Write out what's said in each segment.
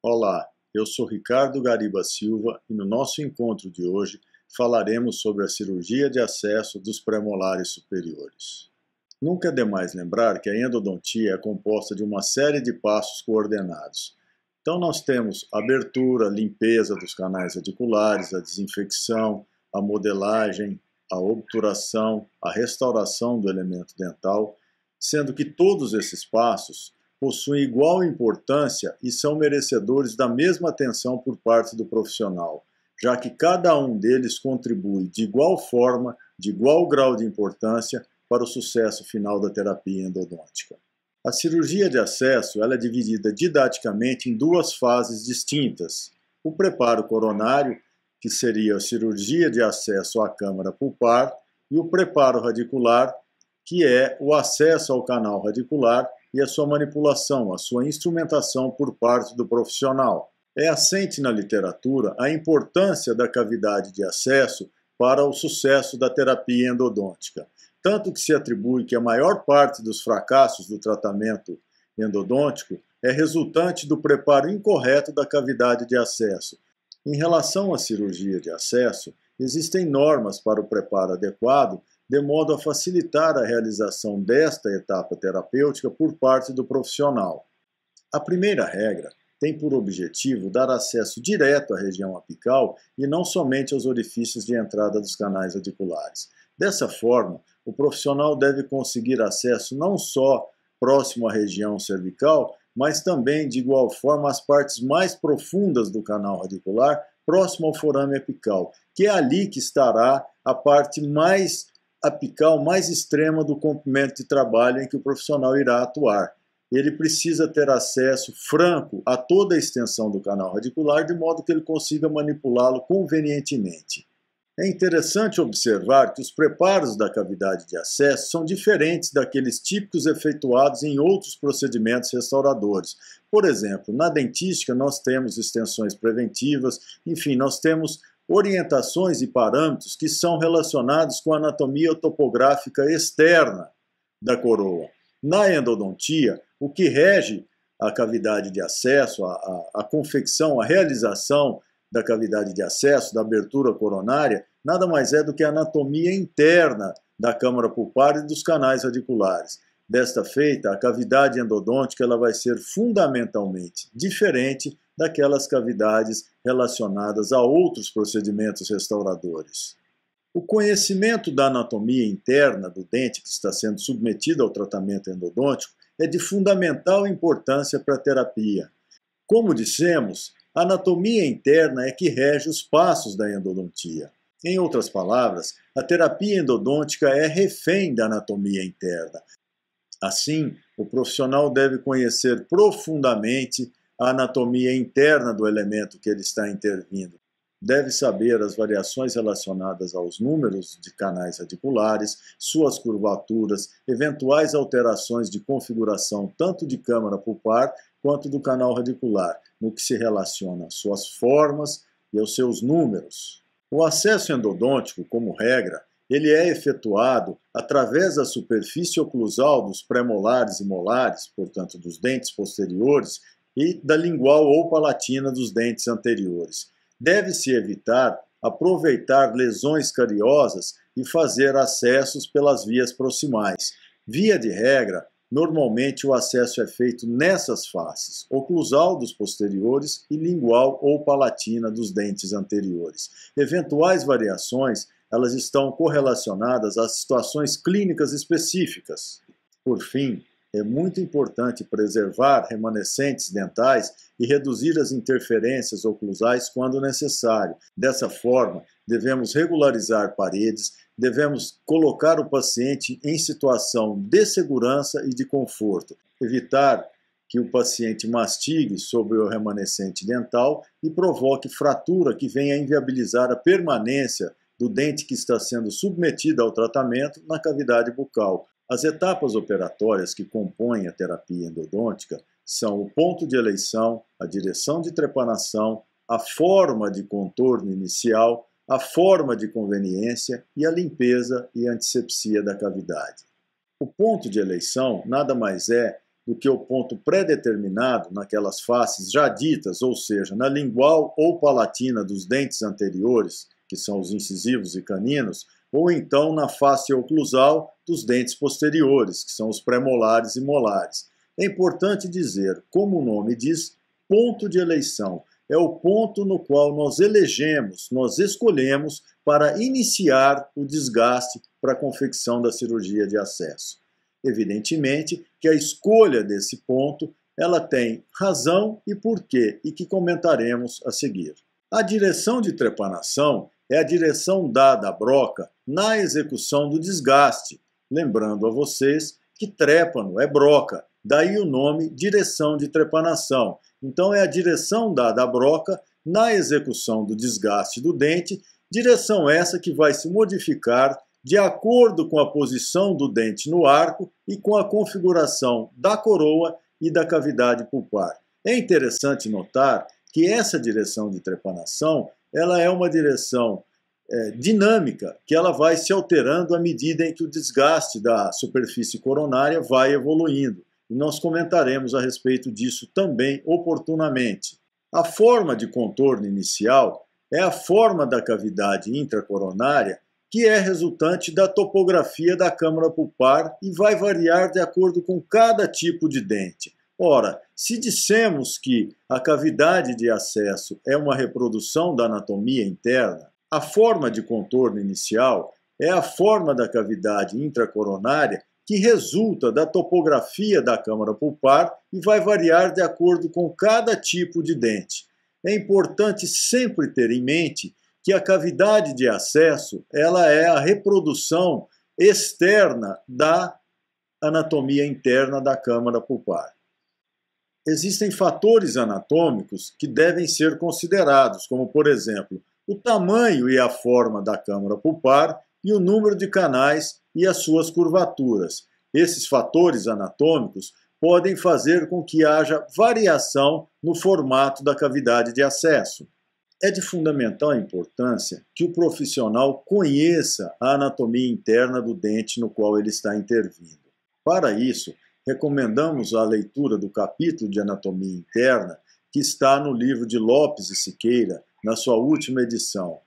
Olá, eu sou Ricardo Gariba Silva e no nosso encontro de hoje falaremos sobre a cirurgia de acesso dos premolares superiores. Nunca é demais lembrar que a endodontia é composta de uma série de passos coordenados. Então nós temos abertura, limpeza dos canais radiculares, a desinfecção, a modelagem, a obturação, a restauração do elemento dental, sendo que todos esses passos possuem igual importância e são merecedores da mesma atenção por parte do profissional, já que cada um deles contribui de igual forma, de igual grau de importância para o sucesso final da terapia endodôntica. A cirurgia de acesso é dividida didaticamente em duas fases distintas. O preparo coronário, que seria a cirurgia de acesso à câmara pulpar, e o preparo radicular, que é o acesso ao canal radicular e a sua manipulação, a sua instrumentação por parte do profissional. É assente na literatura a importância da cavidade de acesso para o sucesso da terapia endodôntica, tanto que se atribui que a maior parte dos fracassos do tratamento endodôntico é resultante do preparo incorreto da cavidade de acesso. Em relação à cirurgia de acesso, existem normas para o preparo adequado de modo a facilitar a realização desta etapa terapêutica por parte do profissional. A primeira regra tem por objetivo dar acesso direto à região apical e não somente aos orifícios de entrada dos canais radiculares. Dessa forma, o profissional deve conseguir acesso não só próximo à região cervical, mas também, de igual forma, às partes mais profundas do canal radicular, próximo ao forame apical, que é ali que estará a parte mais apical mais extrema do comprimento de trabalho em que o profissional irá atuar. Ele precisa ter acesso franco a toda a extensão do canal radicular, de modo que ele consiga manipulá-lo convenientemente. É interessante observar que os preparos da cavidade de acesso são diferentes daqueles típicos efetuados em outros procedimentos restauradores. Por exemplo, na dentística nós temos extensões preventivas, enfim, nós temos orientações e parâmetros que são relacionados com a anatomia topográfica externa da coroa. Na endodontia, o que rege a cavidade de acesso, a, a, a confecção, a realização da cavidade de acesso, da abertura coronária, nada mais é do que a anatomia interna da câmara pulpar e dos canais radiculares. Desta feita, a cavidade endodôntica ela vai ser fundamentalmente diferente daquelas cavidades relacionadas a outros procedimentos restauradores. O conhecimento da anatomia interna do dente que está sendo submetido ao tratamento endodôntico é de fundamental importância para a terapia. Como dissemos, a anatomia interna é que rege os passos da endodontia. Em outras palavras, a terapia endodôntica é refém da anatomia interna. Assim, o profissional deve conhecer profundamente a anatomia interna do elemento que ele está intervindo. Deve saber as variações relacionadas aos números de canais radiculares, suas curvaturas, eventuais alterações de configuração tanto de câmara pulpar quanto do canal radicular, no que se relaciona às suas formas e aos seus números. O acesso endodôntico, como regra, ele é efetuado através da superfície oclusal dos pré-molares e molares, portanto dos dentes posteriores, e da lingual ou palatina dos dentes anteriores. Deve-se evitar aproveitar lesões cariosas e fazer acessos pelas vias proximais. Via de regra, normalmente o acesso é feito nessas faces, oclusal dos posteriores e lingual ou palatina dos dentes anteriores. Eventuais variações, elas estão correlacionadas a situações clínicas específicas. Por fim, é muito importante preservar remanescentes dentais e reduzir as interferências oclusais quando necessário. Dessa forma, devemos regularizar paredes, devemos colocar o paciente em situação de segurança e de conforto, evitar que o paciente mastigue sobre o remanescente dental e provoque fratura que venha a inviabilizar a permanência do dente que está sendo submetido ao tratamento na cavidade bucal. As etapas operatórias que compõem a terapia endodôntica são o ponto de eleição, a direção de trepanação, a forma de contorno inicial, a forma de conveniência e a limpeza e antisepsia da cavidade. O ponto de eleição nada mais é do que o ponto pré-determinado naquelas faces já ditas, ou seja, na lingual ou palatina dos dentes anteriores, que são os incisivos e caninos, ou então na face oclusal, dos dentes posteriores, que são os pré-molares e molares. É importante dizer, como o nome diz, ponto de eleição. É o ponto no qual nós elegemos, nós escolhemos para iniciar o desgaste para a confecção da cirurgia de acesso. Evidentemente que a escolha desse ponto ela tem razão e porquê, e que comentaremos a seguir. A direção de trepanação é a direção dada à broca na execução do desgaste, lembrando a vocês que trépano é broca, daí o nome direção de trepanação. Então é a direção dada à broca na execução do desgaste do dente, direção essa que vai se modificar de acordo com a posição do dente no arco e com a configuração da coroa e da cavidade pulpar. É interessante notar que essa direção de trepanação ela é uma direção é, dinâmica, que ela vai se alterando à medida em que o desgaste da superfície coronária vai evoluindo. E nós comentaremos a respeito disso também oportunamente. A forma de contorno inicial é a forma da cavidade intracoronária que é resultante da topografia da câmara pulpar e vai variar de acordo com cada tipo de dente. Ora, se dissemos que a cavidade de acesso é uma reprodução da anatomia interna, a forma de contorno inicial é a forma da cavidade intracoronária que resulta da topografia da câmara pulpar e vai variar de acordo com cada tipo de dente. É importante sempre ter em mente que a cavidade de acesso ela é a reprodução externa da anatomia interna da câmara pulpar. Existem fatores anatômicos que devem ser considerados, como por exemplo, o tamanho e a forma da câmara pulpar e o número de canais e as suas curvaturas. Esses fatores anatômicos podem fazer com que haja variação no formato da cavidade de acesso. É de fundamental importância que o profissional conheça a anatomia interna do dente no qual ele está intervindo. Para isso, recomendamos a leitura do capítulo de anatomia interna que está no livro de Lopes e Siqueira, na sua última edição.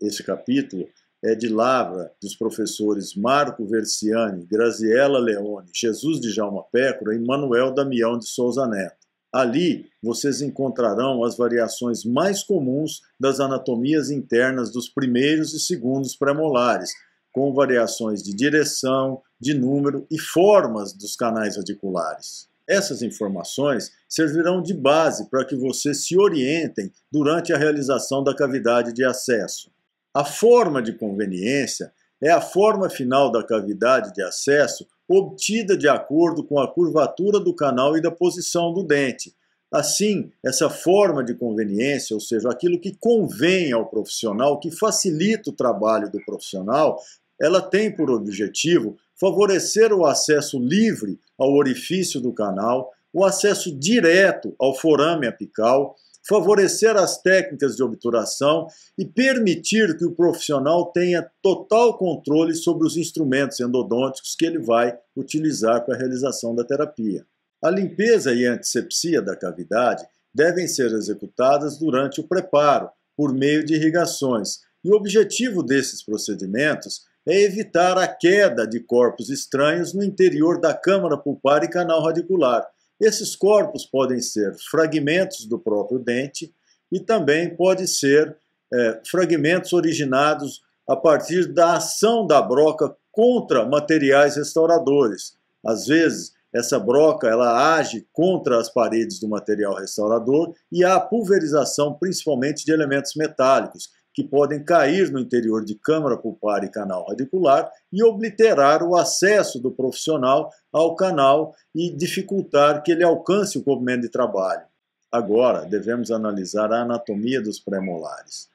Esse capítulo é de Lavra, dos professores Marco Versiani, Graziella Leone, Jesus de Jalma Pécora e Manuel Damião de Souza Neto. Ali vocês encontrarão as variações mais comuns das anatomias internas dos primeiros e segundos premolares, com variações de direção, de número e formas dos canais radiculares. Essas informações servirão de base para que vocês se orientem durante a realização da cavidade de acesso. A forma de conveniência é a forma final da cavidade de acesso obtida de acordo com a curvatura do canal e da posição do dente. Assim, essa forma de conveniência, ou seja, aquilo que convém ao profissional, que facilita o trabalho do profissional, ela tem por objetivo favorecer o acesso livre ao orifício do canal, o acesso direto ao forame apical, favorecer as técnicas de obturação e permitir que o profissional tenha total controle sobre os instrumentos endodônticos que ele vai utilizar para a realização da terapia. A limpeza e a antisepsia da cavidade devem ser executadas durante o preparo, por meio de irrigações, e o objetivo desses procedimentos é evitar a queda de corpos estranhos no interior da câmara pulpar e canal radicular. Esses corpos podem ser fragmentos do próprio dente e também pode ser é, fragmentos originados a partir da ação da broca contra materiais restauradores. Às vezes, essa broca ela age contra as paredes do material restaurador e há pulverização principalmente de elementos metálicos, que podem cair no interior de câmara pulpar e canal radicular e obliterar o acesso do profissional ao canal e dificultar que ele alcance o comprimento de trabalho. Agora, devemos analisar a anatomia dos premolares.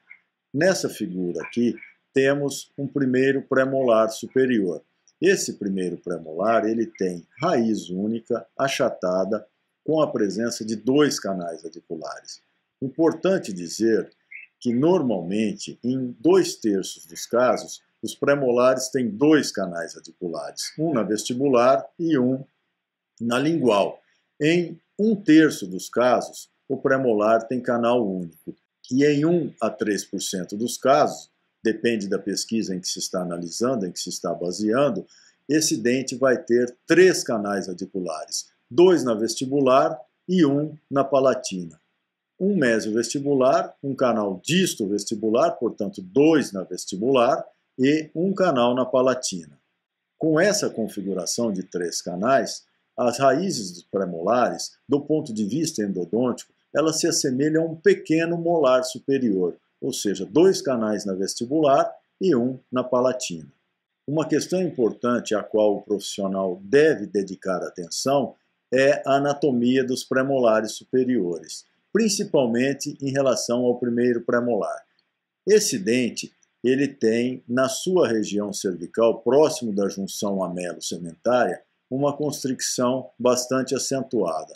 Nessa figura aqui, temos um primeiro premolar superior. Esse primeiro premolar ele tem raiz única, achatada, com a presença de dois canais radiculares. Importante dizer que normalmente, em dois terços dos casos, os premolares têm dois canais radiculares, um na vestibular e um na lingual. Em um terço dos casos, o premolar tem canal único. E em 1 a 3% dos casos, depende da pesquisa em que se está analisando, em que se está baseando, esse dente vai ter três canais radiculares: dois na vestibular e um na palatina um vestibular, um canal disto-vestibular, portanto, dois na vestibular, e um canal na palatina. Com essa configuração de três canais, as raízes dos premolares, do ponto de vista endodôntico, elas se assemelham a um pequeno molar superior, ou seja, dois canais na vestibular e um na palatina. Uma questão importante à qual o profissional deve dedicar atenção é a anatomia dos premolares superiores principalmente em relação ao primeiro premolar. Esse dente ele tem na sua região cervical, próximo da junção amelo-sementária, uma constricção bastante acentuada.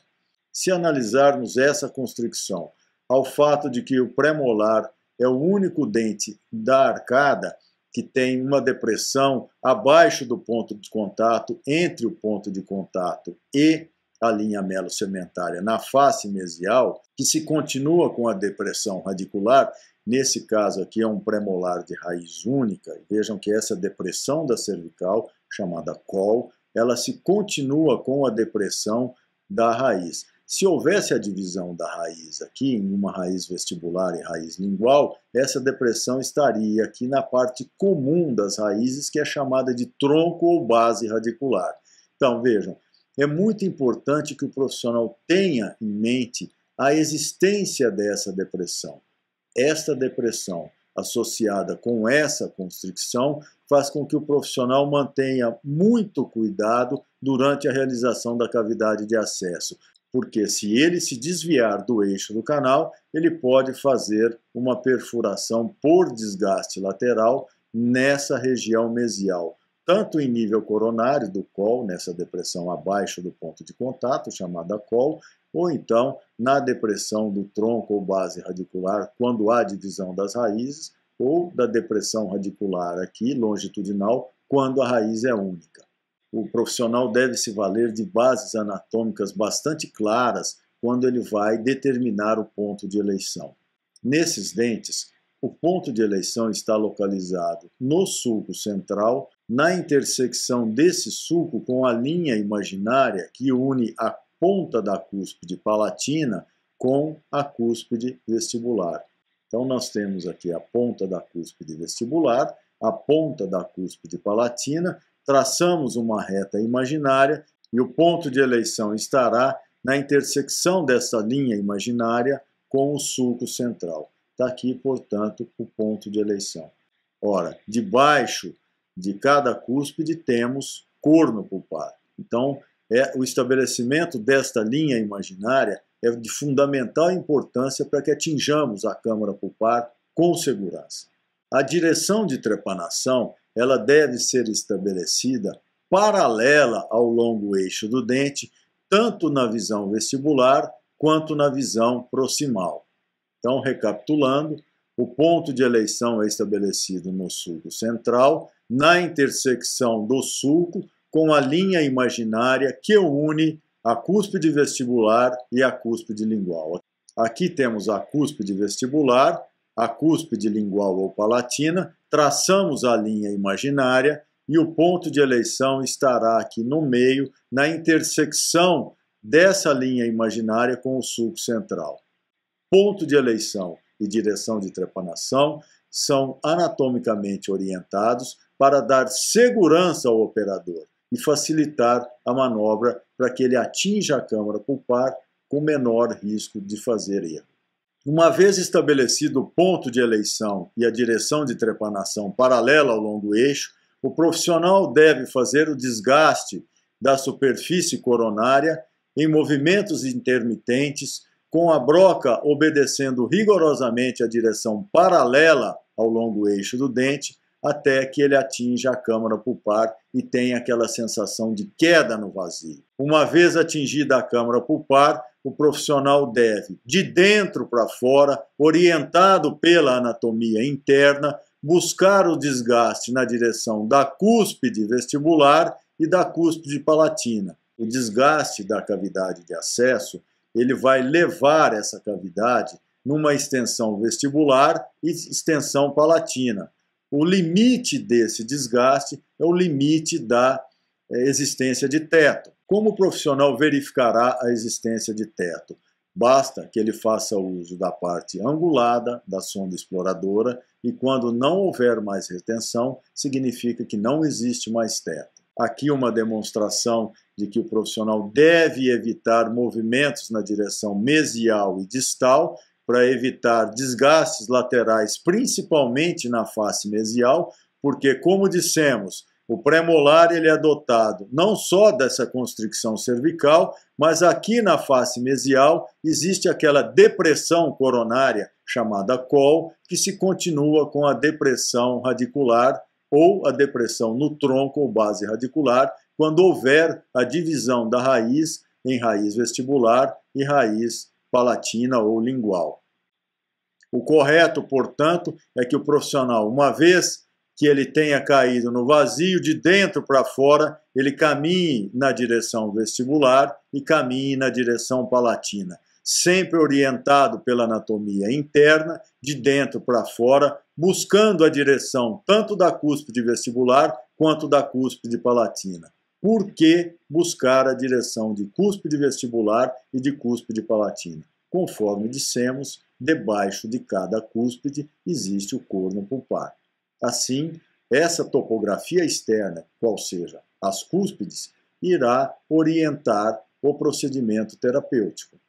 Se analisarmos essa constricção ao fato de que o premolar é o único dente da arcada que tem uma depressão abaixo do ponto de contato, entre o ponto de contato e a linha melo-cementária na face mesial, que se continua com a depressão radicular, nesse caso aqui é um premolar de raiz única, vejam que essa depressão da cervical, chamada col, ela se continua com a depressão da raiz. Se houvesse a divisão da raiz aqui, em uma raiz vestibular e raiz lingual, essa depressão estaria aqui na parte comum das raízes, que é chamada de tronco ou base radicular. Então, vejam, é muito importante que o profissional tenha em mente a existência dessa depressão. Esta depressão, associada com essa constricção, faz com que o profissional mantenha muito cuidado durante a realização da cavidade de acesso, porque se ele se desviar do eixo do canal, ele pode fazer uma perfuração por desgaste lateral nessa região mesial, tanto em nível coronário do col, nessa depressão abaixo do ponto de contato, chamada col, ou então na depressão do tronco ou base radicular, quando há divisão das raízes, ou da depressão radicular aqui, longitudinal, quando a raiz é única. O profissional deve se valer de bases anatômicas bastante claras quando ele vai determinar o ponto de eleição. Nesses dentes, o ponto de eleição está localizado no sulco central na intersecção desse sulco com a linha imaginária que une a ponta da cúspide palatina com a cúspide vestibular. Então, nós temos aqui a ponta da cúspide vestibular, a ponta da cúspide palatina, traçamos uma reta imaginária e o ponto de eleição estará na intersecção dessa linha imaginária com o sulco central. Está aqui, portanto, o ponto de eleição. Ora, debaixo de cada cúspide temos corno pulpar. Então, é, o estabelecimento desta linha imaginária é de fundamental importância para que atinjamos a câmara pulpar com segurança. A direção de trepanação ela deve ser estabelecida paralela ao longo eixo do dente, tanto na visão vestibular quanto na visão proximal. Então, recapitulando, o ponto de eleição é estabelecido no sulco central, na intersecção do sulco com a linha imaginária que une a cúspide vestibular e a cúspide lingual. Aqui temos a cúspide vestibular, a cúspide lingual ou palatina, traçamos a linha imaginária e o ponto de eleição estará aqui no meio, na intersecção dessa linha imaginária com o sulco central. Ponto de eleição e direção de trepanação são anatomicamente orientados para dar segurança ao operador e facilitar a manobra para que ele atinja a câmara pulpar com menor risco de fazer erro. Uma vez estabelecido o ponto de eleição e a direção de trepanação paralela ao longo eixo, o profissional deve fazer o desgaste da superfície coronária em movimentos intermitentes, com a broca obedecendo rigorosamente a direção paralela ao longo eixo do dente, até que ele atinja a câmara pulpar e tenha aquela sensação de queda no vazio. Uma vez atingida a câmara pulpar, o profissional deve, de dentro para fora, orientado pela anatomia interna, buscar o desgaste na direção da cúspide vestibular e da cúspide palatina. O desgaste da cavidade de acesso, ele vai levar essa cavidade numa extensão vestibular e extensão palatina. O limite desse desgaste é o limite da eh, existência de teto. Como o profissional verificará a existência de teto? Basta que ele faça uso da parte angulada da sonda exploradora e, quando não houver mais retenção, significa que não existe mais teto. Aqui, uma demonstração de que o profissional deve evitar movimentos na direção mesial e distal, para evitar desgastes laterais, principalmente na face mesial, porque, como dissemos, o pré-molar ele é dotado não só dessa constricção cervical, mas aqui na face mesial existe aquela depressão coronária chamada col, que se continua com a depressão radicular ou a depressão no tronco ou base radicular, quando houver a divisão da raiz em raiz vestibular e raiz palatina ou lingual. O correto, portanto, é que o profissional, uma vez que ele tenha caído no vazio, de dentro para fora, ele caminhe na direção vestibular e caminhe na direção palatina, sempre orientado pela anatomia interna, de dentro para fora, buscando a direção tanto da cúspide vestibular quanto da cúspide palatina. Por que buscar a direção de cúspide vestibular e de cúspide palatina? Conforme dissemos, debaixo de cada cúspide existe o corno pulpar. Assim, essa topografia externa, qual seja as cúspides, irá orientar o procedimento terapêutico.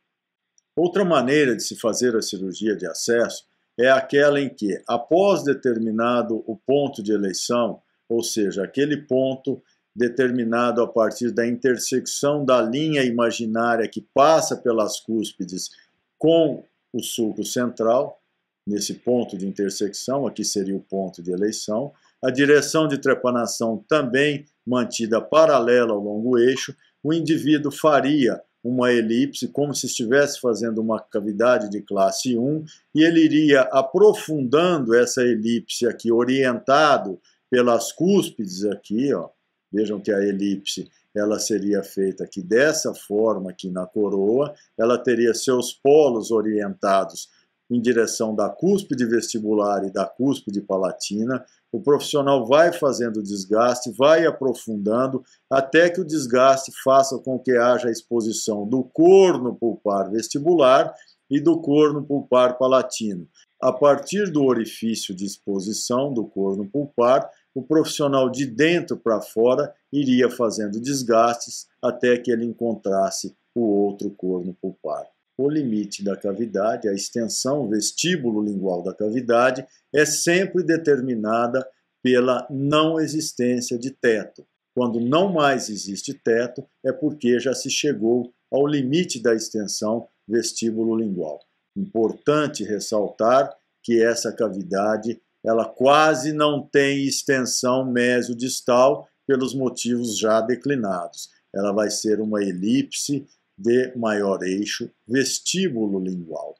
Outra maneira de se fazer a cirurgia de acesso é aquela em que, após determinado o ponto de eleição, ou seja, aquele ponto determinado a partir da intersecção da linha imaginária que passa pelas cúspides com o sulco central, nesse ponto de intersecção, aqui seria o ponto de eleição, a direção de trepanação também mantida paralela ao longo eixo, o indivíduo faria uma elipse como se estivesse fazendo uma cavidade de classe 1 e ele iria aprofundando essa elipse aqui, orientado pelas cúspides aqui, ó, Vejam que a elipse ela seria feita aqui dessa forma, aqui na coroa, ela teria seus polos orientados em direção da cúspide vestibular e da cúspide palatina. O profissional vai fazendo desgaste, vai aprofundando, até que o desgaste faça com que haja a exposição do corno pulpar vestibular e do corno pulpar palatino. A partir do orifício de exposição do corno pulpar, o profissional de dentro para fora iria fazendo desgastes até que ele encontrasse o outro corno pulpar. O limite da cavidade, a extensão vestíbulo lingual da cavidade, é sempre determinada pela não existência de teto. Quando não mais existe teto, é porque já se chegou ao limite da extensão vestíbulo lingual. Importante ressaltar que essa cavidade ela quase não tem extensão mesiodistal pelos motivos já declinados. Ela vai ser uma elipse de maior eixo vestíbulo lingual,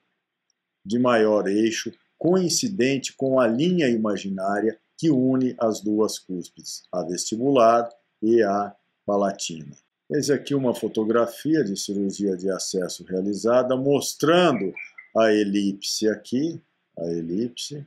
de maior eixo coincidente com a linha imaginária que une as duas cúspides, a vestibular e a palatina. Eis aqui uma fotografia de cirurgia de acesso realizada mostrando a elipse aqui, a elipse,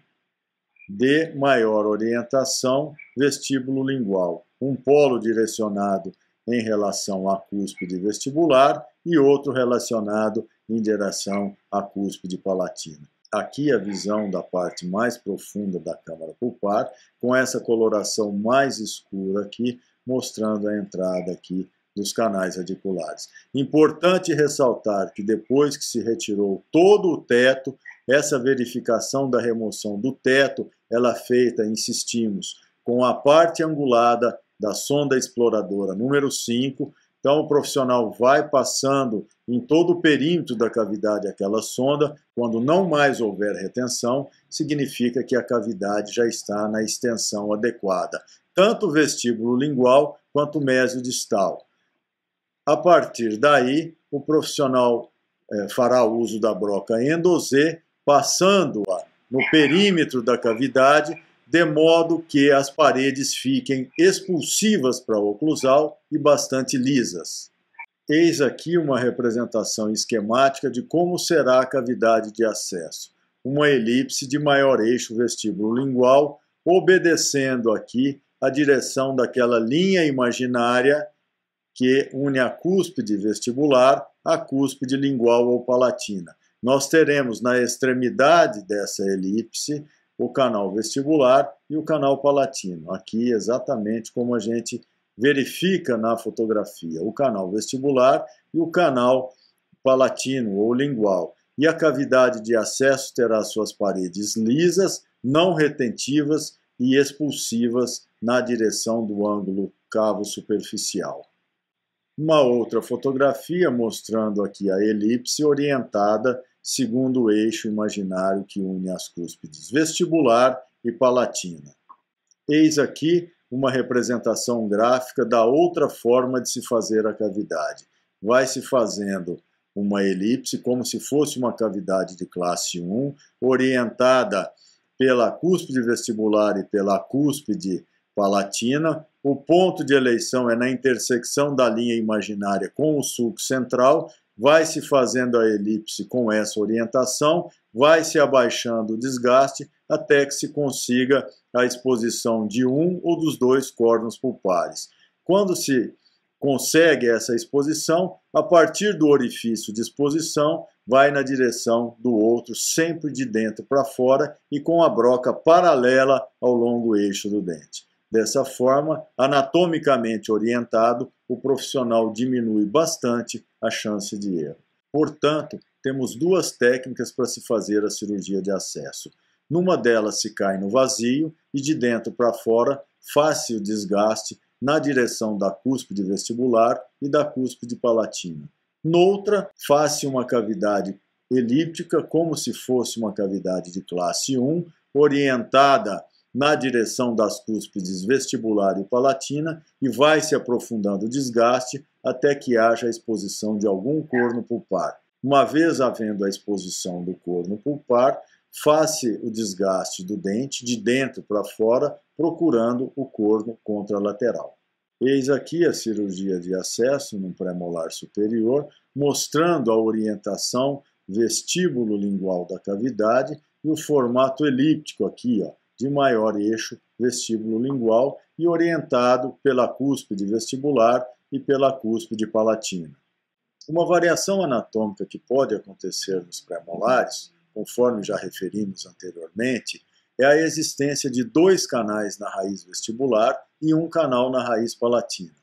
de maior orientação vestíbulo lingual, um polo direcionado em relação à cúspide vestibular e outro relacionado em direção à cúspide palatina. Aqui a visão da parte mais profunda da câmara pulpar, com essa coloração mais escura aqui, mostrando a entrada aqui dos canais radiculares. Importante ressaltar que depois que se retirou todo o teto, essa verificação da remoção do teto ela é feita, insistimos, com a parte angulada da sonda exploradora número 5. Então, o profissional vai passando em todo o perímetro da cavidade aquela sonda. Quando não mais houver retenção, significa que a cavidade já está na extensão adequada, tanto vestíbulo lingual quanto mésio distal. A partir daí, o profissional é, fará uso da broca endozê, passando-a no perímetro da cavidade, de modo que as paredes fiquem expulsivas para o oclusal e bastante lisas. Eis aqui uma representação esquemática de como será a cavidade de acesso. Uma elipse de maior eixo vestíbulo lingual, obedecendo aqui a direção daquela linha imaginária que une a cúspide vestibular à cúspide lingual ou palatina nós teremos na extremidade dessa elipse o canal vestibular e o canal palatino. Aqui, exatamente como a gente verifica na fotografia, o canal vestibular e o canal palatino ou lingual. E a cavidade de acesso terá suas paredes lisas, não retentivas e expulsivas na direção do ângulo cavo superficial. Uma outra fotografia mostrando aqui a elipse orientada segundo o eixo imaginário que une as cúspides vestibular e palatina. Eis aqui uma representação gráfica da outra forma de se fazer a cavidade. Vai se fazendo uma elipse como se fosse uma cavidade de classe 1, orientada pela cúspide vestibular e pela cúspide palatina. O ponto de eleição é na intersecção da linha imaginária com o sulco central vai se fazendo a elipse com essa orientação, vai se abaixando o desgaste até que se consiga a exposição de um ou dos dois cornos pulpares. Quando se consegue essa exposição, a partir do orifício de exposição, vai na direção do outro, sempre de dentro para fora e com a broca paralela ao longo eixo do dente. Dessa forma, anatomicamente orientado, o profissional diminui bastante a chance de erro. Portanto, temos duas técnicas para se fazer a cirurgia de acesso. Numa delas se cai no vazio e de dentro para fora faz-se o desgaste na direção da cúspide vestibular e da cúspide palatina. Noutra, faz-se uma cavidade elíptica como se fosse uma cavidade de classe 1, orientada na direção das cúspides vestibular e palatina e vai se aprofundando o desgaste até que haja a exposição de algum corno pulpar. Uma vez havendo a exposição do corno pulpar, faça o desgaste do dente de dentro para fora, procurando o corno contralateral. Eis aqui a cirurgia de acesso no premolar superior, mostrando a orientação vestíbulo-lingual da cavidade e o formato elíptico aqui, ó, de maior eixo vestíbulo-lingual e orientado pela cúspide vestibular e pela cúspide palatina. Uma variação anatômica que pode acontecer nos premolares, conforme já referimos anteriormente, é a existência de dois canais na raiz vestibular e um canal na raiz palatina.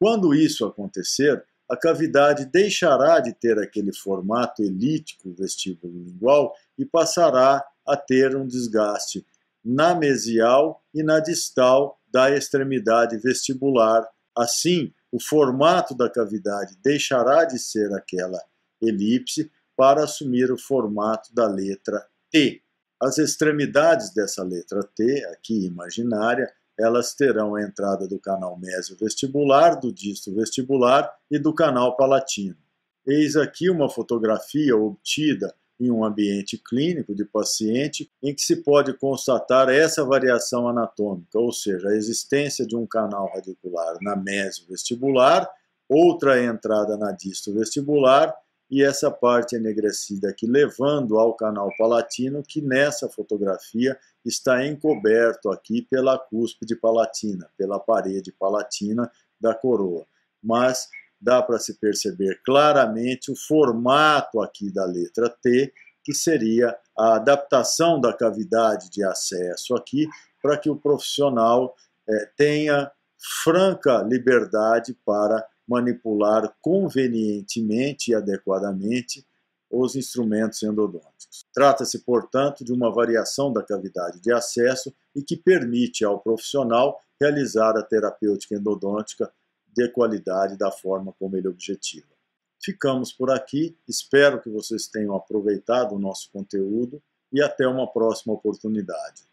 Quando isso acontecer, a cavidade deixará de ter aquele formato elítico vestíbulo-lingual e passará a ter um desgaste na mesial e na distal da extremidade vestibular. Assim, o formato da cavidade deixará de ser aquela elipse para assumir o formato da letra T. As extremidades dessa letra T, aqui imaginária, elas terão a entrada do canal mesovestibular, do disto vestibular e do canal palatino. Eis aqui uma fotografia obtida em um ambiente clínico de paciente em que se pode constatar essa variação anatômica, ou seja, a existência de um canal radicular na mesovestibular, outra entrada na distovestibular e essa parte enegrecida aqui levando ao canal palatino, que nessa fotografia está encoberto aqui pela cúspide palatina, pela parede palatina da coroa. Mas dá para se perceber claramente o formato aqui da letra T, que seria a adaptação da cavidade de acesso aqui, para que o profissional é, tenha franca liberdade para manipular convenientemente e adequadamente os instrumentos endodônticos. Trata-se, portanto, de uma variação da cavidade de acesso e que permite ao profissional realizar a terapêutica endodôntica ter qualidade da forma como ele objetiva. Ficamos por aqui, espero que vocês tenham aproveitado o nosso conteúdo e até uma próxima oportunidade.